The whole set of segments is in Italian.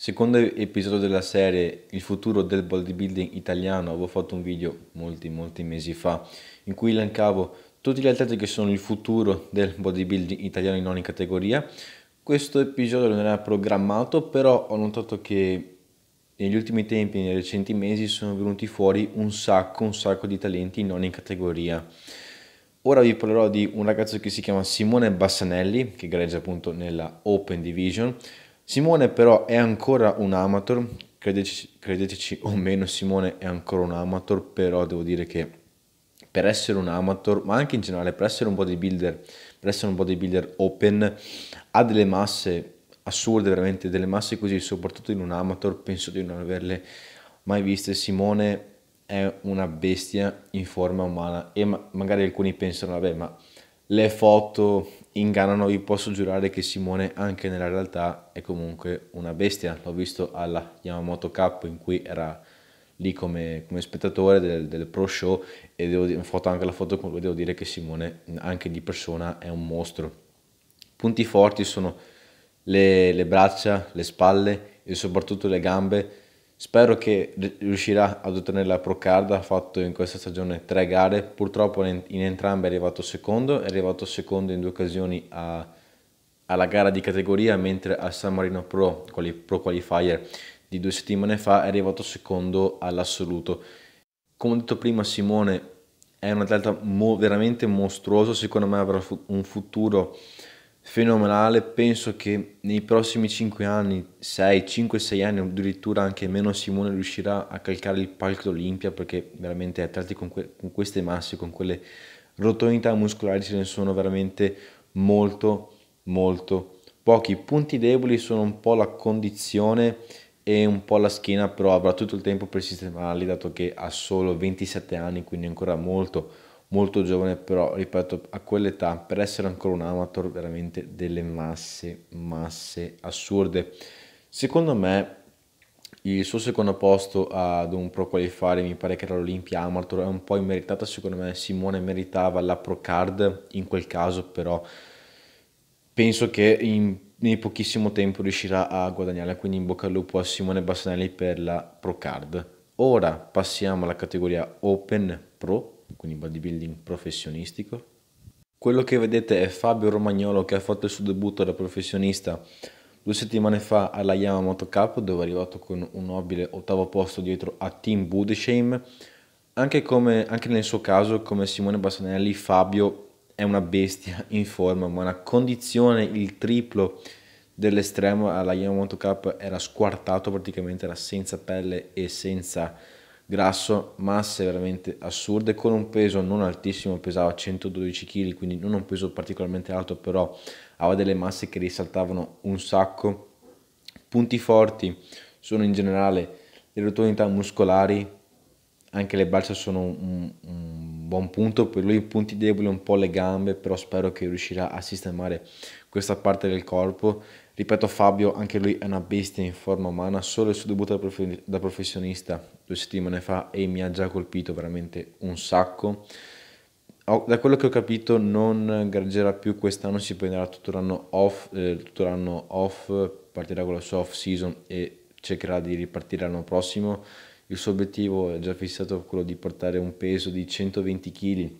Secondo episodio della serie Il futuro del bodybuilding italiano, avevo fatto un video molti molti mesi fa in cui elencavo tutti gli atleti che sono il futuro del bodybuilding italiano in ogni categoria. Questo episodio non era programmato, però ho notato che negli ultimi tempi, nei recenti mesi, sono venuti fuori un sacco, un sacco di talenti in ogni categoria. Ora vi parlerò di un ragazzo che si chiama Simone Bassanelli, che gareggia appunto nella Open Division Simone però è ancora un amator, credeteci, credeteci o meno Simone è ancora un amator, però devo dire che per essere un amator, ma anche in generale per essere un bodybuilder, per essere un bodybuilder open, ha delle masse assurde, veramente delle masse così, soprattutto in un amator, penso di non averle mai viste. Simone è una bestia in forma umana e ma- magari alcuni pensano, vabbè, ma le foto ingannano, vi posso giurare che Simone anche nella realtà è comunque una bestia. L'ho visto alla Yamamoto Cup in cui era lì come, come spettatore del, del, pro show e devo dire, foto anche la foto con lui, devo dire che Simone anche di persona è un mostro. Punti forti sono le, le braccia, le spalle e soprattutto le gambe Spero che riuscirà ad ottenere la Pro Card, ha fatto in questa stagione tre gare, purtroppo in entrambe è arrivato secondo, è arrivato secondo in due occasioni a, alla gara di categoria, mentre al San Marino Pro, Pro Qualifier di due settimane fa, è arrivato secondo all'assoluto. Come ho detto prima Simone è un atleta mo veramente mostruoso, secondo me avrà un futuro fenomenale, penso che nei prossimi 5 anni, 6, 5, 6 anni, addirittura anche meno Simone riuscirà a calcare il palco d'Olimpia perché veramente atleti con, que- con queste masse, con quelle rotondità muscolari ce ne sono veramente molto molto pochi. I punti deboli sono un po' la condizione e un po' la schiena, però avrà tutto il tempo per sistemarli dato che ha solo 27 anni, quindi ancora molto molto giovane, però ripeto, a quell'età, per essere ancora un amateur, veramente delle masse, masse assurde. Secondo me il suo secondo posto ad un pro qualifier, mi pare che era l'Olimpia Amateur, è un po' immeritata, secondo me Simone meritava la pro card in quel caso, però penso che in, in pochissimo tempo riuscirà a guadagnare quindi in bocca al lupo a Simone Bassanelli per la pro card. Ora passiamo alla categoria Open Pro quindi bodybuilding professionistico. Quello che vedete è Fabio Romagnolo che ha fatto il suo debutto da professionista due settimane fa alla Yamamoto Cup dove è arrivato con un nobile ottavo posto dietro a Team Budesheim. Anche, come, anche nel suo caso, come Simone Bassanelli, Fabio è una bestia in forma, ma una condizione, il triplo dell'estremo alla Yamamoto Cup era squartato praticamente, era senza pelle e senza grasso, masse veramente assurde, con un peso non altissimo, pesava 112 kg, quindi non un peso particolarmente alto, però aveva delle masse che risaltavano un sacco. Punti forti sono in generale le rotondità muscolari, anche le braccia sono un, un buon punto, per lui punti deboli un po' le gambe, però spero che riuscirà a sistemare questa parte del corpo Ripeto Fabio, anche lui è una bestia in forma umana, solo il suo debutto da, professionista due settimane fa e mi ha già colpito veramente un sacco da quello che ho capito non gareggerà più quest'anno, si prenderà tutto l'anno off, eh, tutto l'anno off partirà con la sua off season e cercherà di ripartire l'anno prossimo. Il suo obiettivo è già fissato quello di portare un peso di 120 kg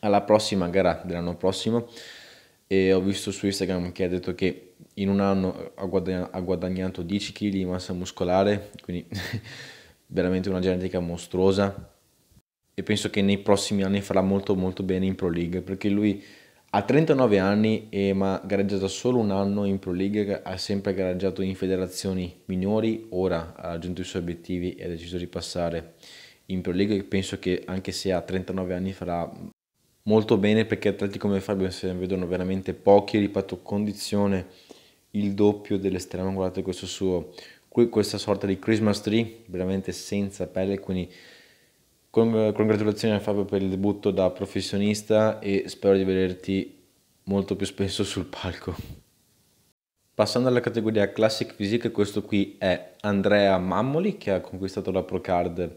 alla prossima gara dell'anno prossimo e ho visto su Instagram che ha detto che in un anno ha, guadagna- ha guadagnato 10 kg di massa muscolare, quindi veramente una genetica mostruosa e penso che nei prossimi anni farà molto molto bene in Pro League perché lui ha 39 anni e ma gareggia da solo un anno in Pro League, ha sempre gareggiato in federazioni minori, ora ha raggiunto i suoi obiettivi e ha deciso di passare in Pro League penso che anche se a 39 anni farà molto bene perché atleti come Fabio se ne vedono veramente pochi, ripeto, condizione il doppio dell'estremo, guardate questo suo, questa sorta di Christmas tree, veramente senza pelle, quindi congratulazioni a Fabio per il debutto da professionista e spero di vederti molto più spesso sul palco. Passando alla categoria Classic Physique, questo qui è Andrea Mammoli che ha conquistato la Procard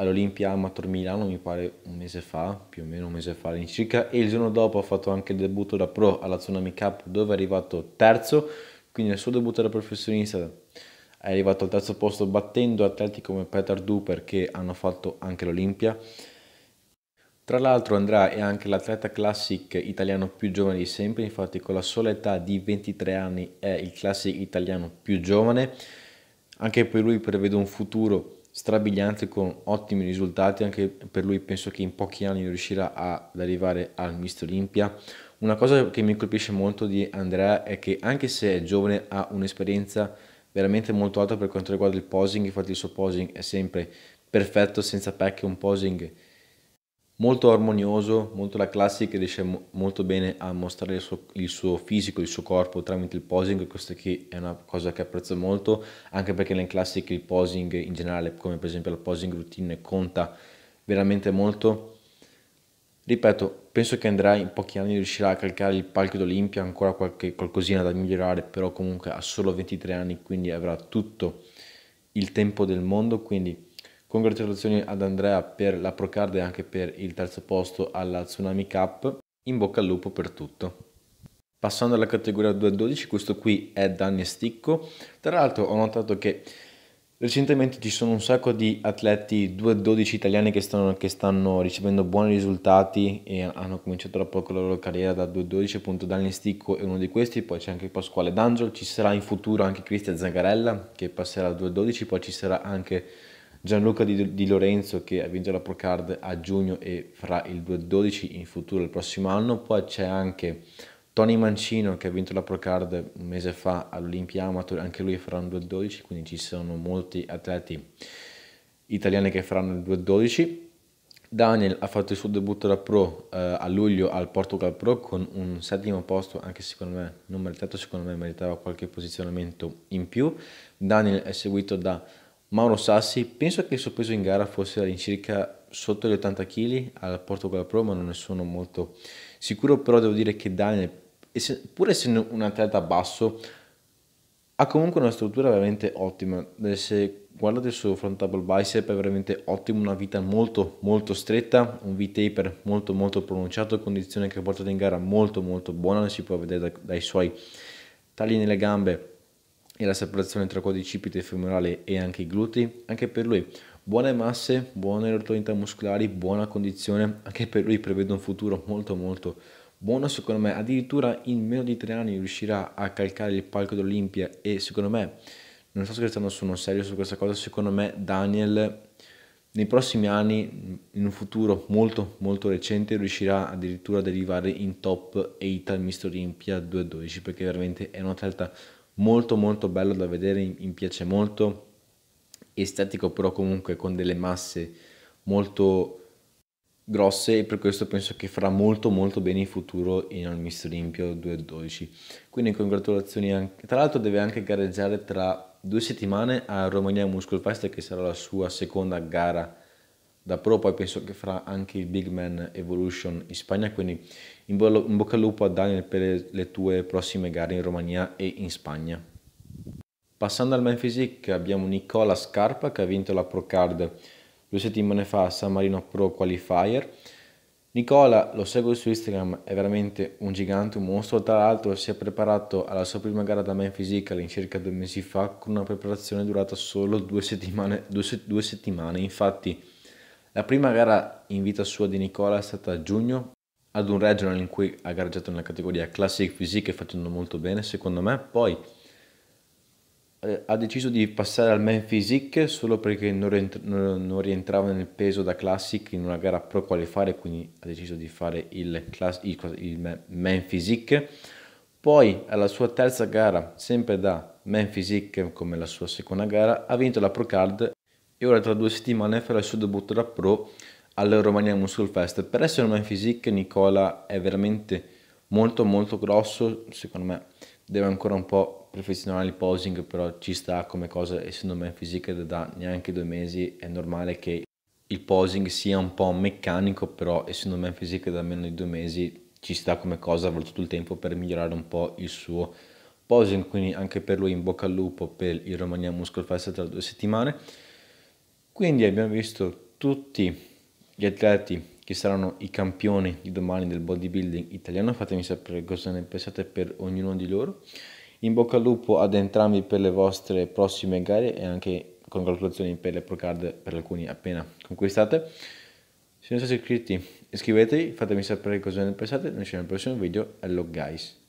all'Olimpia Amator Milano, mi pare un mese fa, più o meno un mese fa all'incirca, e il giorno dopo ha fatto anche il debutto da pro alla Tsunami Cup dove è arrivato terzo, quindi nel suo debutto da professionista è arrivato al terzo posto battendo atleti come Peter Duper che hanno fatto anche l'Olimpia. Tra l'altro Andrà è anche l'atleta classic italiano più giovane di sempre, infatti con la sola età di 23 anni è il classic italiano più giovane. Anche per lui prevedo un futuro strabiliante con ottimi risultati, anche per lui penso che in pochi anni riuscirà ad arrivare al Mister Olimpia. Una cosa che mi colpisce molto di Andrea è che anche se è giovane ha un'esperienza veramente molto alta per quanto riguarda il posing, infatti il suo posing è sempre perfetto senza pecche, un posing molto armonioso, molto la classica, riesce molto bene a mostrare il suo, il suo, fisico, il suo corpo tramite il posing, questa qui è una cosa che apprezzo molto, anche perché nel classiche il posing in generale, come per esempio la posing routine, conta veramente molto. Ripeto, penso che andrà in pochi anni riuscirà a calcare il palco d'Olimpia, ancora qualche, qualcosina da migliorare, però comunque ha solo 23 anni, quindi avrà tutto il tempo del mondo, quindi Congratulazioni ad Andrea per la Procard e anche per il terzo posto alla Tsunami Cup. In bocca al lupo per tutto. Passando alla categoria 2-12, questo qui è Danny Sticco. Tra l'altro ho notato che recentemente ci sono un sacco di atleti 2-12 italiani che stanno, che stanno, ricevendo buoni risultati e hanno cominciato da poco la loro carriera da 2-12, appunto Danny Sticco è uno di questi, poi c'è anche Pasquale D'Angelo, ci sarà in futuro anche Cristian Zangarella che passerà a 2-12, poi ci sarà anche Gianluca di, di Lorenzo che vince la Procard a giugno e farà il 2-12 in futuro il prossimo anno, poi c'è anche Tony Mancino che ha vinto la Procard un mese fa all'Olimpia Amateur, anche lui farà un 2-12, quindi ci sono molti atleti italiani che faranno il 2-12. Daniel ha fatto il suo debutto da pro eh, a luglio al Portugal Pro con un settimo posto, anche secondo me non meritato, secondo me meritava qualche posizionamento in più. Daniel è seguito da Mauro Sassi, penso che il suo peso in gara fosse all'incirca sotto gli 80 kg al Portugal Pro, ma non ne sono molto sicuro, però devo dire che Daniel, pur essendo un atleta basso, ha comunque una struttura veramente ottima. Se guardate il suo front double bicep è veramente ottimo, una vita molto molto stretta, un V-taper molto molto pronunciato, condizione che ha portato in gara molto molto buona, si può vedere dai suoi tagli nelle gambe e la separazione tra quadricipite femorale e anche i glutei, anche per lui buone masse, buone rotorità muscolari, buona condizione, anche per lui prevedo un futuro molto molto buono secondo me, addirittura in meno di tre anni riuscirà a calcare il palco d'Olimpia e secondo me, non sto scherzando, sono serio su questa cosa, secondo me Daniel nei prossimi anni, in un futuro molto molto recente, riuscirà addirittura ad arrivare in top 8 al Mister Olimpia 2-12 perché veramente è un atleta molto molto bello da vedere, mi piace molto, estetico però comunque con delle masse molto grosse e per questo penso che farà molto molto bene in futuro in al Mister Olimpio 212. Quindi congratulazioni anche. Tra l'altro deve anche gareggiare tra due settimane a Romania Muscle Fest che sarà la sua seconda gara da pro poi penso che farà anche il Big Man Evolution in Spagna, quindi in, bo- in bocca al lupo a Daniel per le tue prossime gare in Romania e in Spagna. Passando al Man Physique abbiamo Nicola Scarpa che ha vinto la Pro Card due settimane fa a San Marino Pro Qualifier. Nicola lo seguo su Instagram, è veramente un gigante, un mostro. Tra l'altro, si è preparato alla sua prima gara da Man Physique all'incirca due mesi fa con una preparazione durata solo due settimane. Due due settimane. Infatti, la prima gara in vita sua di Nicola è stata a giugno ad un regional in cui ha gareggiato nella categoria Classic Physique facendo molto bene secondo me, poi eh, ha deciso di passare al Man Physique solo perché non, rientr- non, rientrava nel peso da Classic in una gara pro qualifier, quindi ha deciso di fare il, class- il, il Men Physique. Poi alla sua terza gara, sempre da Man Physique come la sua seconda gara, ha vinto la Pro Card e ora tra due settimane farà il suo debutto da pro al Romania Muscle Fest. Per essere un man physique Nicola è veramente molto molto grosso, secondo me deve ancora un po' perfezionare il posing, però ci sta come cosa, essendo un man physique da neanche due mesi è normale che il posing sia un po' meccanico, però essendo un man physique da meno di due mesi ci sta come cosa, avrà tutto il tempo per migliorare un po' il suo posing, quindi anche per lui in bocca al lupo per il Romania Muscle Fest tra due settimane. Quindi abbiamo visto tutti gli atleti che saranno i campioni di domani del bodybuilding italiano, fatemi sapere cosa ne pensate per ognuno di loro. In bocca al lupo ad entrambi per le vostre prossime gare e anche congratulazioni per le procard per alcuni appena conquistate. Se non siete iscritti iscrivetevi, fatemi sapere cosa ne pensate, noi ci vediamo nel prossimo video, hello guys!